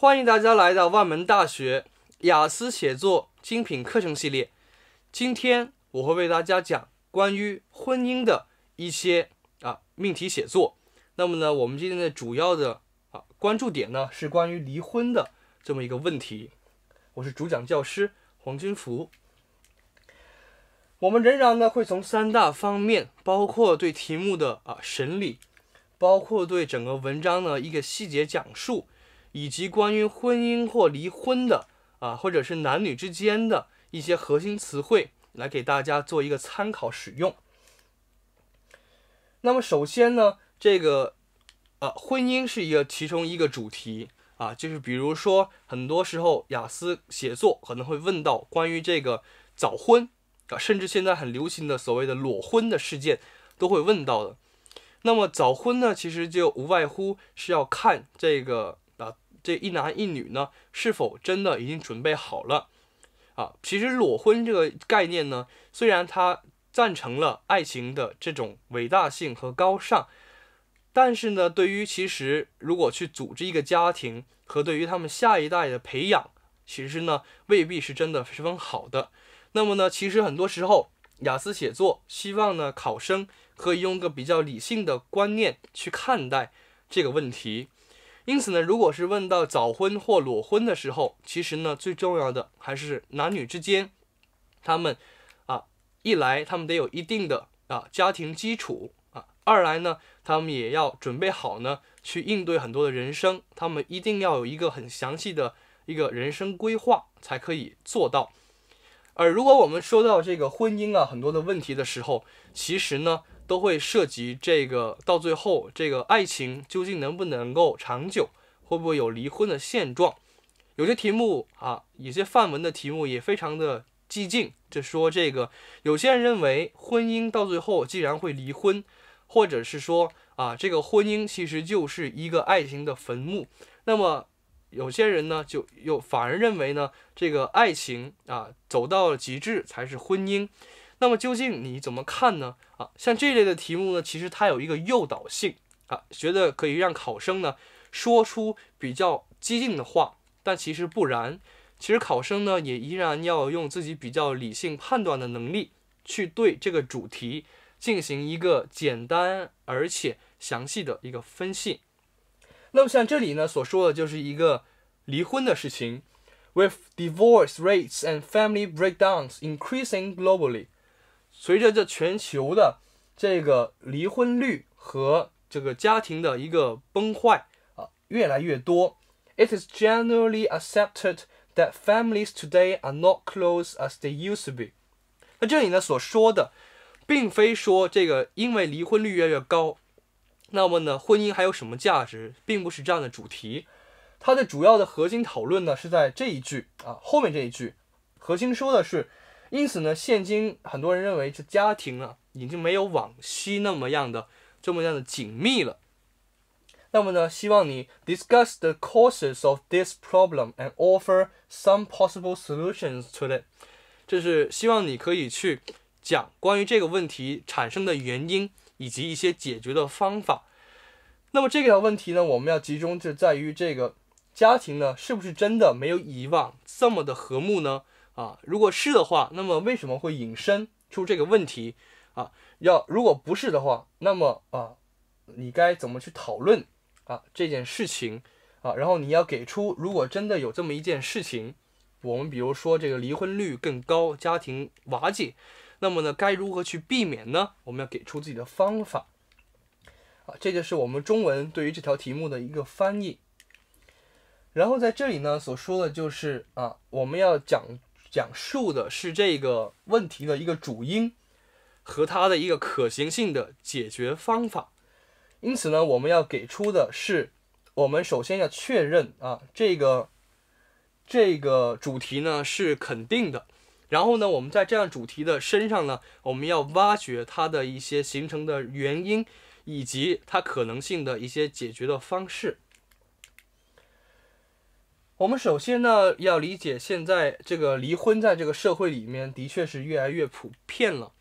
欢迎大家来到万门大学雅思写作精品课程系列。今天我会为大家讲关于婚姻的一些啊命题写作。那么呢，我们今天的主要的啊关注点呢是关于离婚的这么一个问题。我是主讲教师黄军福。我们仍然呢会从三大方面，包括对题目的啊审理，包括对整个文章的一个细节讲述。以及关于婚姻或离婚的啊，或者是男女之间的一些核心词汇，来给大家做一个参考使用。那么首先呢，这个呃，婚姻是一个其中一个主题啊，就是比如说很多时候雅思写作可能会问到关于这个早婚啊，甚至现在很流行的所谓的裸婚的事件都会问到的。那么早婚呢，其实就无外乎是要看这个。这一男一女呢，是否真的已经准备好了啊？其实裸婚这个概念呢，虽然它赞成了爱情的这种伟大性和高尚，但是呢，对于其实如果去组织一个家庭和对于他们下一代的培养，其实呢未必是真的十分好的。那么呢，其实很多时候雅思写作希望呢考生可以用个比较理性的观念去看待这个问题。因此呢，如果是问到早婚或裸婚的时候，其实呢，最重要的还是男女之间，他们，啊，一来他们得有一定的啊家庭基础啊，二来呢，他们也要准备好呢去应对很多的人生，他们一定要有一个很详细的一个人生规划才可以做到。而如果我们说到这个婚姻啊很多的问题的时候，其实呢。都会涉及这个，到最后这个爱情究竟能不能够长久，会不会有离婚的现状？有些题目啊，有些范文的题目也非常的激进，就说这个有些人认为婚姻到最后既然会离婚，或者是说啊，这个婚姻其实就是一个爱情的坟墓。那么有些人呢，就又反而认为呢，这个爱情啊，走到了极致才是婚姻。那么究竟你怎么看呢？啊，像这类的题目呢，其实它有一个诱导性啊，觉得可以让考生呢说出比较激进的话，但其实不然。其实考生呢也依然要用自己比较理性判断的能力，去对这个主题进行一个简单而且详细的一个分析。那么像这里呢所说的就是一个离婚的事情，with divorce rates and family breakdowns increasing globally。随着这全球的这个离婚率和这个家庭的一个崩坏啊，越来越多。It is generally accepted that families today are not close as they used to be。那这里呢所说的，并非说这个因为离婚率越来越高，那么呢婚姻还有什么价值，并不是这样的主题。它的主要的核心讨论呢是在这一句啊后面这一句，核心说的是。因此呢，现今很多人认为这家庭呢已经没有往昔那么样的这么样的紧密了。那么呢，希望你 discuss the causes of this problem and offer some possible solutions to it。就是希望你可以去讲关于这个问题产生的原因以及一些解决的方法。那么这个问题呢，我们要集中就在于这个家庭呢，是不是真的没有以往这么的和睦呢？啊，如果是的话，那么为什么会引申出这个问题？啊，要如果不是的话，那么啊，你该怎么去讨论啊这件事情？啊，然后你要给出，如果真的有这么一件事情，我们比如说这个离婚率更高，家庭瓦解，那么呢，该如何去避免呢？我们要给出自己的方法。啊，这就是我们中文对于这条题目的一个翻译。然后在这里呢，所说的就是啊，我们要讲。讲述的是这个问题的一个主因和它的一个可行性的解决方法。因此呢，我们要给出的是，我们首先要确认啊，这个这个主题呢是肯定的。然后呢，我们在这样主题的身上呢，我们要挖掘它的一些形成的原因，以及它可能性的一些解决的方式。我们首先呢，要理解现在这个离婚在这个社会里面的确是越来越普遍了，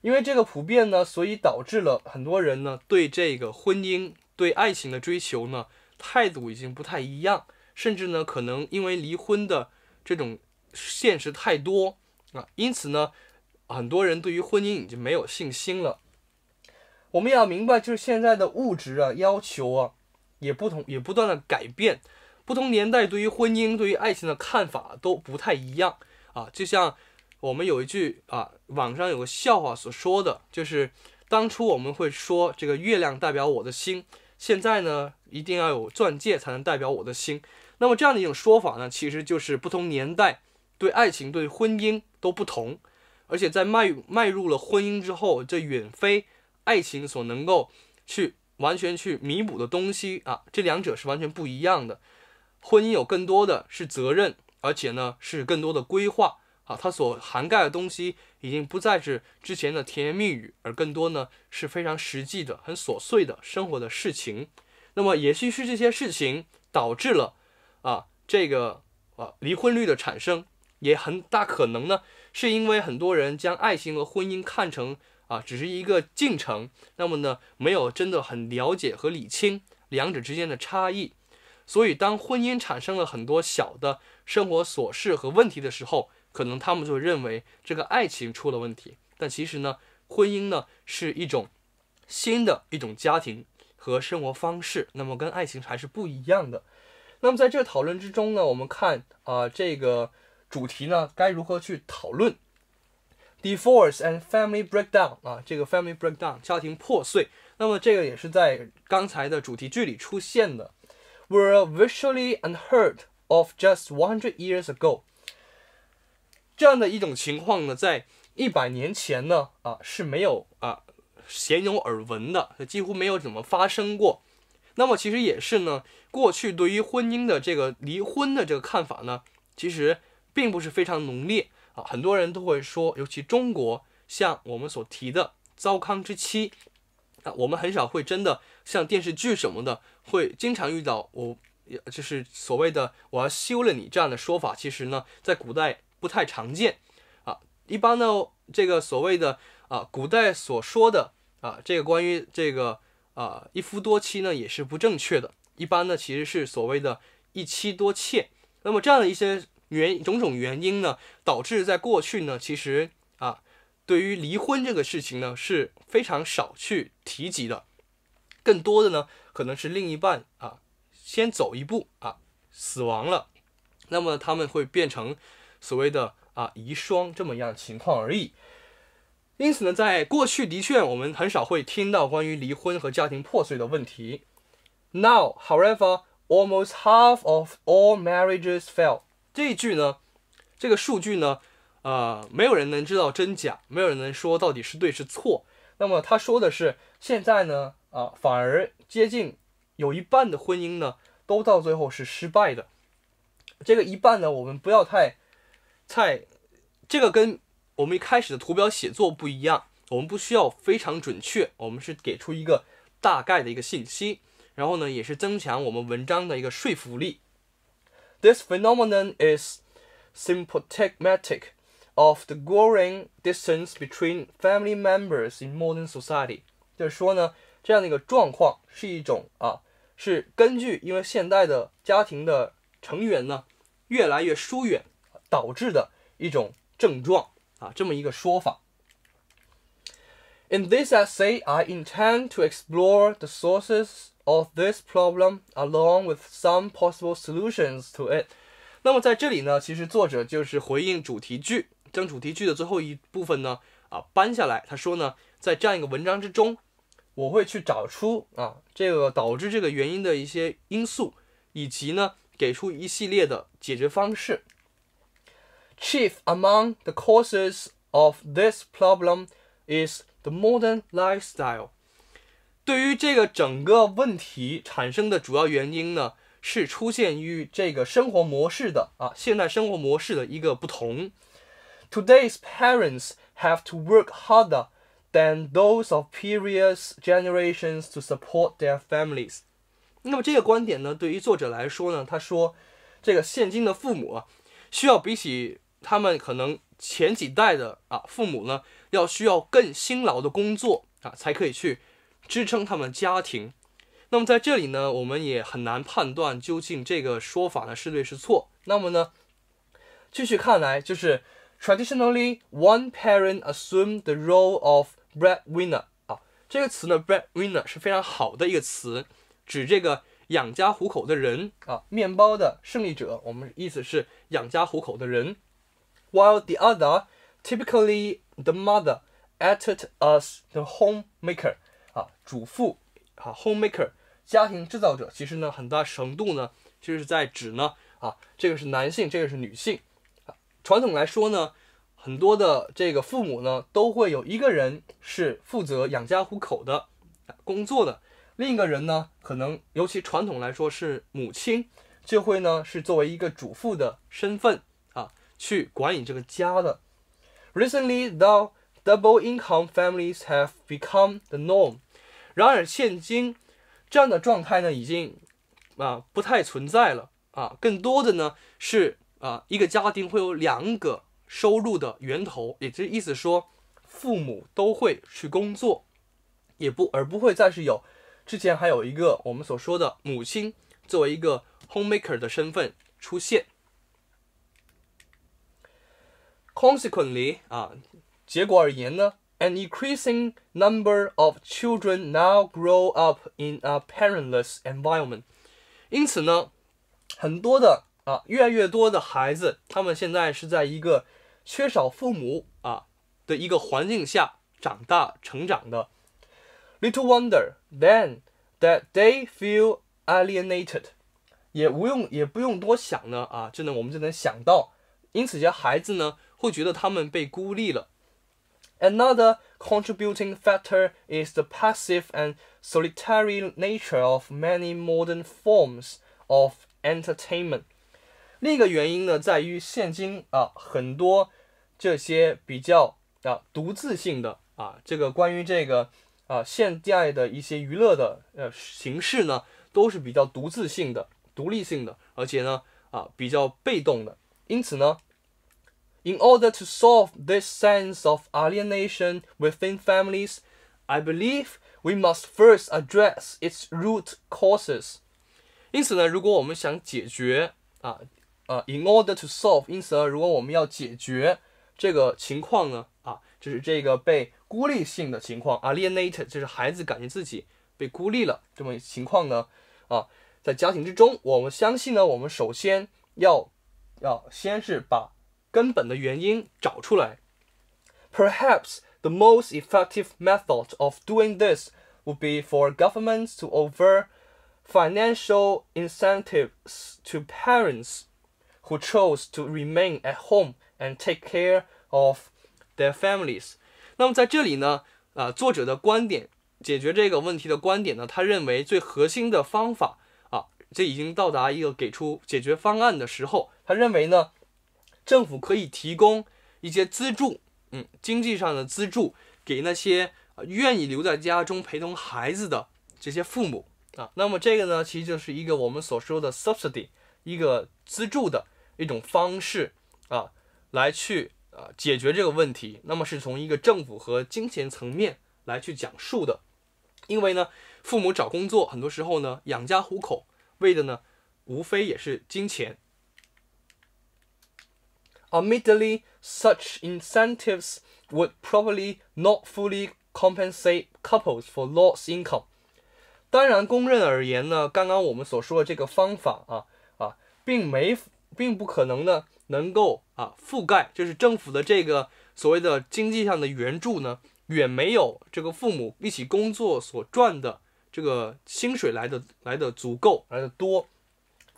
因为这个普遍呢，所以导致了很多人呢对这个婚姻、对爱情的追求呢态度已经不太一样，甚至呢可能因为离婚的这种现实太多啊，因此呢，很多人对于婚姻已经没有信心了。我们要明白，就是现在的物质啊要求啊也不同，也不断的改变。不同年代对于婚姻、对于爱情的看法都不太一样啊，就像我们有一句啊，网上有个笑话所说的，就是当初我们会说这个月亮代表我的心，现在呢一定要有钻戒才能代表我的心。那么这样的一种说法呢，其实就是不同年代对爱情、对婚姻都不同，而且在迈迈入了婚姻之后，这远非爱情所能够去完全去弥补的东西啊，这两者是完全不一样的。婚姻有更多的是责任，而且呢是更多的规划啊，它所涵盖的东西已经不再是之前的甜言蜜语，而更多呢是非常实际的、很琐碎的生活的事情。那么，也许是这些事情导致了啊这个啊离婚率的产生，也很大可能呢是因为很多人将爱情和婚姻看成啊只是一个进程，那么呢没有真的很了解和理清两者之间的差异。所以，当婚姻产生了很多小的生活琐事和问题的时候，可能他们就认为这个爱情出了问题。但其实呢，婚姻呢是一种新的一种家庭和生活方式，那么跟爱情还是不一样的。那么在这讨论之中呢，我们看啊，这个主题呢该如何去讨论？Divorce and family breakdown 啊，这个 family breakdown 家庭破碎，那么这个也是在刚才的主题句里出现的。were virtually unheard of just one hundred years ago。这样的一种情况呢，在一百年前呢啊是没有啊鲜有耳闻的，几乎没有怎么发生过。那么其实也是呢，过去对于婚姻的这个离婚的这个看法呢，其实并不是非常浓烈啊。很多人都会说，尤其中国，像我们所提的“糟糠之妻”，啊，我们很少会真的像电视剧什么的。会经常遇到我，就是所谓的我要休了你这样的说法，其实呢，在古代不太常见啊。一般呢，这个所谓的啊，古代所说的啊，这个关于这个啊一夫多妻呢，也是不正确的。一般呢，其实是所谓的“一妻多妾”。那么这样的一些原种种原因呢，导致在过去呢，其实啊，对于离婚这个事情呢，是非常少去提及的。更多的呢，可能是另一半啊，先走一步啊，死亡了，那么他们会变成所谓的啊遗孀这么样情况而已。因此呢，在过去的确我们很少会听到关于离婚和家庭破碎的问题。Now, however, almost half of all marriages fell。这一句呢，这个数据呢，啊，没有人能知道真假，没有人能说到底是对是错。那么他说的是现在呢？啊，反而接近，有一半的婚姻呢，都到最后是失败的。这个一半呢，我们不要太，太，这个跟我们一开始的图表写作不一样，我们不需要非常准确，我们是给出一个大概的一个信息，然后呢，也是增强我们文章的一个说服力。This phenomenon is symptomatic of the growing distance between family members in modern society。就是说呢。这样的一个状况是一种啊，是根据因为现代的家庭的成员呢越来越疏远导致的一种症状啊，这么一个说法。In this essay, I intend to explore the sources of this problem along with some possible solutions to it。那么在这里呢，其实作者就是回应主题句，将主题句的最后一部分呢啊搬下来。他说呢，在这样一个文章之中。我会去找出啊，这个导致这个原因的一些因素，以及呢，给出一系列的解决方式。Chief among the causes of this problem is the modern lifestyle。对于这个整个问题产生的主要原因呢，是出现于这个生活模式的啊，现代生活模式的一个不同。Today's parents have to work harder。Than those of previous generations to support their families。那么这个观点呢，对于作者来说呢，他说，这个现今的父母啊，需要比起他们可能前几代的啊父母呢，要需要更辛劳的工作啊，才可以去支撑他们家庭。那么在这里呢，我们也很难判断究竟这个说法呢是对是错。那么呢，继续看来就是。Traditionally, one parent assumed the role of breadwinner 啊，这个词呢，breadwinner 是非常好的一个词，指这个养家糊口的人啊，面包的胜利者。我们意思是养家糊口的人。While the other, typically the mother, acted as the homemaker 啊，主妇啊，homemaker 家庭制造者。其实呢，很大程度呢，就是在指呢啊，这个是男性，这个是女性。传统来说呢，很多的这个父母呢，都会有一个人是负责养家糊口的，啊，工作的，另一个人呢，可能尤其传统来说是母亲，就会呢是作为一个主妇的身份啊，去管理这个家的。Recently, though, double-income families have become the norm. 然而，现今这样的状态呢，已经啊不太存在了啊，更多的呢是。啊，一个家庭会有两个收入的源头，也就是意思说，父母都会去工作，也不而不会再是有之前还有一个我们所说的母亲作为一个 homemaker 的身份出现。Consequently，啊，结果而言呢，an increasing number of children now grow up in a parentless environment。因此呢，很多的。啊，越来越多的孩子，他们现在是在一个缺少父母啊的一个环境下长大成长的。Little wonder then that they feel alienated。也无用，也不用多想呢。啊，就能我们就能想到，因此些孩子呢会觉得他们被孤立了。Another contributing factor is the passive and solitary nature of many modern forms of entertainment. 另一个原因呢，在于现今啊，很多这些比较啊，独自性的啊，这个关于这个啊，现代的一些娱乐的呃形式呢，都是比较独自性的、独立性的，而且呢啊，比较被动的。因此呢，In order to solve this sense of alienation within families, I believe we must first address its root causes。因此呢，如果我们想解决啊，呃，in order to solve，因此呢，如果我们要解决这个情况呢，啊，就是这个被孤立性的情况，alienated，就是孩子感觉自己被孤立了这么情况呢，啊，在家庭之中，我们相信呢，我们首先要要先是把根本的原因找出来。Perhaps the most effective method of doing this would be for governments to offer financial incentives to parents. Who chose to remain at home and take care of their families？那么在这里呢，啊，作者的观点，解决这个问题的观点呢，他认为最核心的方法啊，这已经到达一个给出解决方案的时候。他认为呢，政府可以提供一些资助，嗯，经济上的资助给那些愿意留在家中陪同孩子的这些父母啊。那么这个呢，其实就是一个我们所说的 subsidy，一个资助的。一种方式啊，来去啊解决这个问题，那么是从一个政府和金钱层面来去讲述的，因为呢，父母找工作很多时候呢养家糊口，为的呢无非也是金钱。a m m d i t t e l y such incentives would probably not fully compensate couples for lost income. 当然，公认而言呢，刚刚我们所说的这个方法啊啊，并没。并不可能呢能够啊覆盖，就是政府的这个所谓的经济上的援助呢，远没有这个父母一起工作所赚的这个薪水来的来的足够来的多。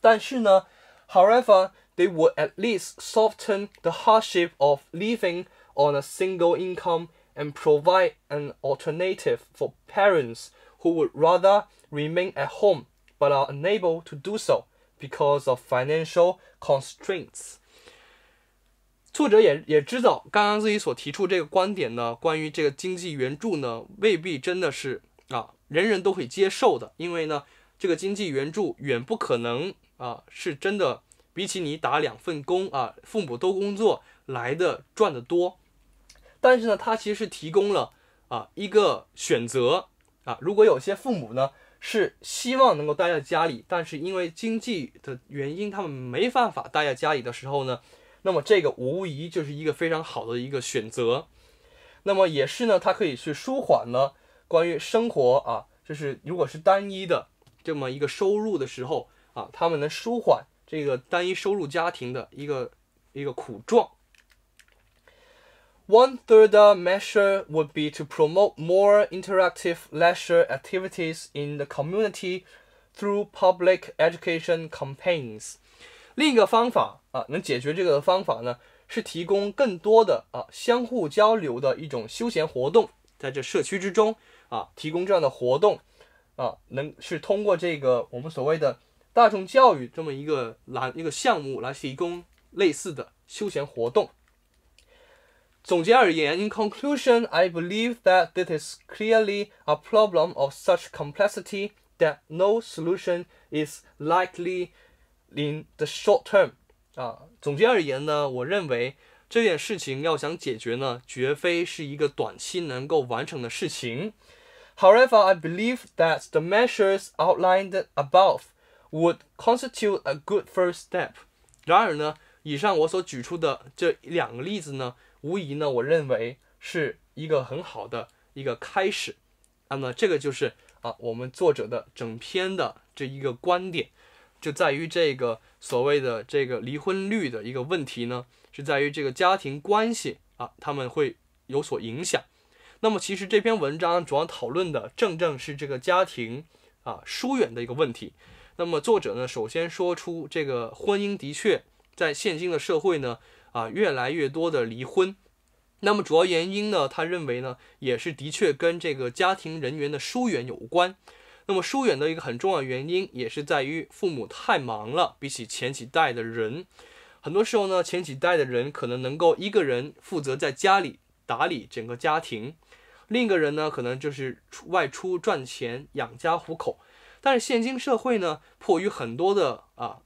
但是呢，however they would at least soften the hardship of living on a single income and provide an alternative for parents who would rather remain at home but are unable to do so. because of financial constraints，作者也也知道刚刚自己所提出这个观点呢，关于这个经济援助呢，未必真的是啊人人都可以接受的，因为呢，这个经济援助远不可能啊是真的，比起你打两份工啊，父母都工作来的赚得多，但是呢，它其实是提供了啊一个选择啊，如果有些父母呢。是希望能够待在家里，但是因为经济的原因，他们没办法待在家里的时候呢，那么这个无疑就是一个非常好的一个选择。那么也是呢，它可以去舒缓呢，关于生活啊，就是如果是单一的这么一个收入的时候啊，他们能舒缓这个单一收入家庭的一个一个苦状。One t h i r d measure would be to promote more interactive leisure activities in the community through public education campaigns. 另一个方法啊，能解决这个方法呢，是提供更多的啊相互交流的一种休闲活动，在这社区之中啊，提供这样的活动啊，能是通过这个我们所谓的大众教育这么一个栏一个项目来提供类似的休闲活动。总结而言，In conclusion, I believe that this is clearly a problem of such complexity that no solution is likely in the short term。啊，总结而言呢，我认为这件事情要想解决呢，绝非是一个短期能够完成的事情。However, I believe that the measures outlined above would constitute a good first step。然而呢，以上我所举出的这两个例子呢。无疑呢，我认为是一个很好的一个开始。那么，这个就是啊，我们作者的整篇的这一个观点，就在于这个所谓的这个离婚率的一个问题呢，是在于这个家庭关系啊，他们会有所影响。那么，其实这篇文章主要讨论的正正是这个家庭啊疏远的一个问题。那么，作者呢，首先说出这个婚姻的确在现今的社会呢。啊，越来越多的离婚，那么主要原因呢？他认为呢，也是的确跟这个家庭人员的疏远有关。那么疏远的一个很重要原因，也是在于父母太忙了。比起前几代的人，很多时候呢，前几代的人可能能够一个人负责在家里打理整个家庭，另一个人呢，可能就是出外出赚钱养家糊口。但是现今社会呢，迫于很多的啊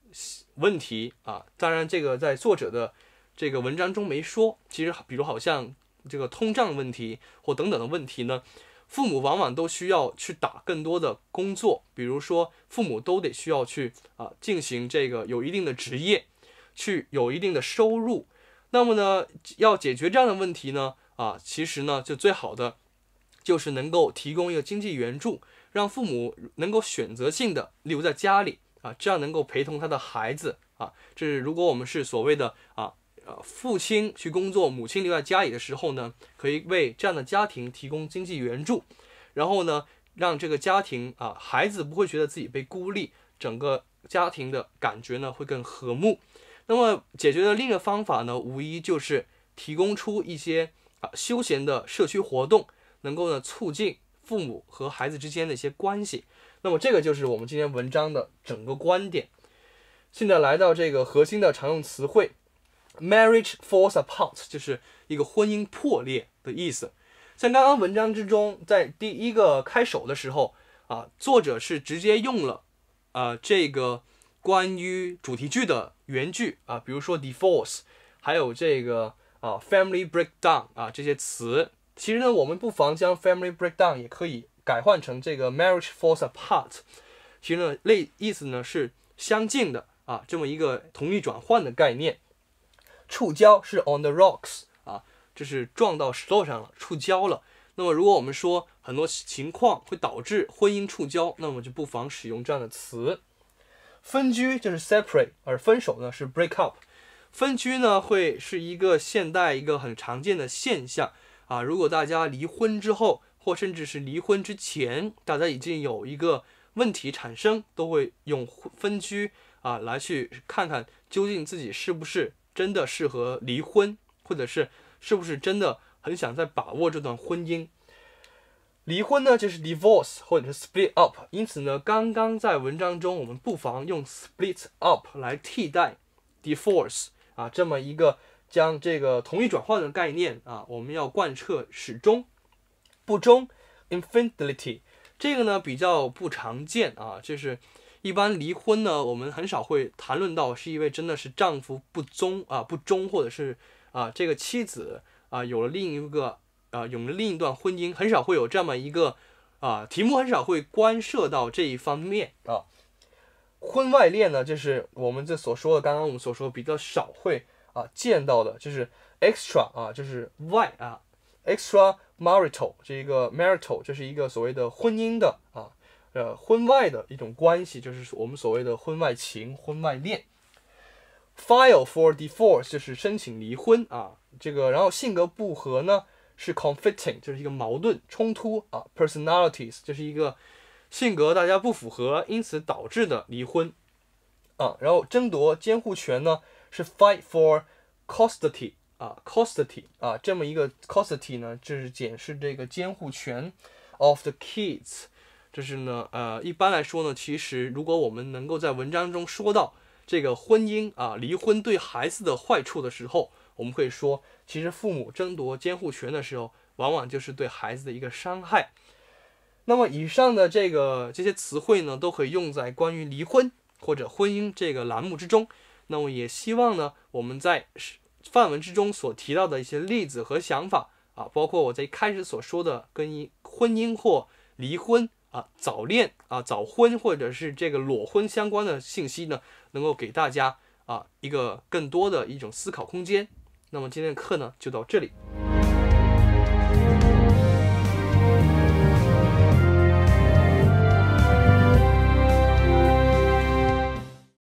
问题啊，当然这个在作者的。这个文章中没说，其实比如好像这个通胀问题或等等的问题呢，父母往往都需要去打更多的工作，比如说父母都得需要去啊进行这个有一定的职业，去有一定的收入，那么呢要解决这样的问题呢啊，其实呢就最好的就是能够提供一个经济援助，让父母能够选择性的留在家里啊，这样能够陪同他的孩子啊，这是如果我们是所谓的啊。呃，父亲去工作，母亲留在家里的时候呢，可以为这样的家庭提供经济援助，然后呢，让这个家庭啊，孩子不会觉得自己被孤立，整个家庭的感觉呢会更和睦。那么，解决的另一个方法呢，无疑就是提供出一些啊休闲的社区活动，能够呢促进父母和孩子之间的一些关系。那么，这个就是我们今天文章的整个观点。现在来到这个核心的常用词汇。Marriage falls apart 就是一个婚姻破裂的意思。像刚刚文章之中，在第一个开首的时候啊，作者是直接用了啊这个关于主题句的原句啊，比如说 divorce，还有这个啊 family breakdown 啊这些词。其实呢，我们不妨将 family breakdown 也可以改换成这个 marriage falls apart，其实呢类意思呢是相近的啊，这么一个同义转换的概念。触礁是 on the rocks 啊，就是撞到石头上了，触礁了。那么，如果我们说很多情况会导致婚姻触礁，那么就不妨使用这样的词。分居就是 separate，而分手呢是 break up。分居呢会是一个现代一个很常见的现象啊。如果大家离婚之后，或甚至是离婚之前，大家已经有一个问题产生，都会用分居啊来去看看究竟自己是不是。真的适合离婚，或者是是不是真的很想再把握这段婚姻？离婚呢，就是 divorce 或者是 split up。因此呢，刚刚在文章中，我们不妨用 split up 来替代 divorce 啊，这么一个将这个同义转换的概念啊，我们要贯彻始终。不忠，infidelity，这个呢比较不常见啊，就是。一般离婚呢，我们很少会谈论到，是因为真的是丈夫不忠啊，不忠，或者是啊，这个妻子啊有了另一个啊，有了另一段婚姻，很少会有这么一个啊题目，很少会关涉到这一方面啊。婚外恋呢，就是我们这所说的，刚刚我们所说比较少会啊见到的，就是 extra 啊，就是外啊，extra marital，这一个 marital，这是一个所谓的婚姻的啊。呃，婚外的一种关系，就是我们所谓的婚外情、婚外恋。File for divorce 就是申请离婚啊，这个，然后性格不合呢是 conflicting，就是一个矛盾冲突啊。Personalities 这是一个性格大家不符合，因此导致的离婚啊。然后争夺监护权呢是 fight for custody 啊，custody 啊，这么一个 custody 呢，就是解释这个监护权 of the kids。就是呢，呃，一般来说呢，其实如果我们能够在文章中说到这个婚姻啊、离婚对孩子的坏处的时候，我们会说，其实父母争夺监护权的时候，往往就是对孩子的一个伤害。那么，以上的这个这些词汇呢，都可以用在关于离婚或者婚姻这个栏目之中。那么，也希望呢，我们在范文之中所提到的一些例子和想法啊，包括我在一开始所说的跟婚姻或离婚。啊，早恋啊，早婚或者是这个裸婚相关的信息呢，能够给大家啊一个更多的一种思考空间。那么今天的课呢，就到这里。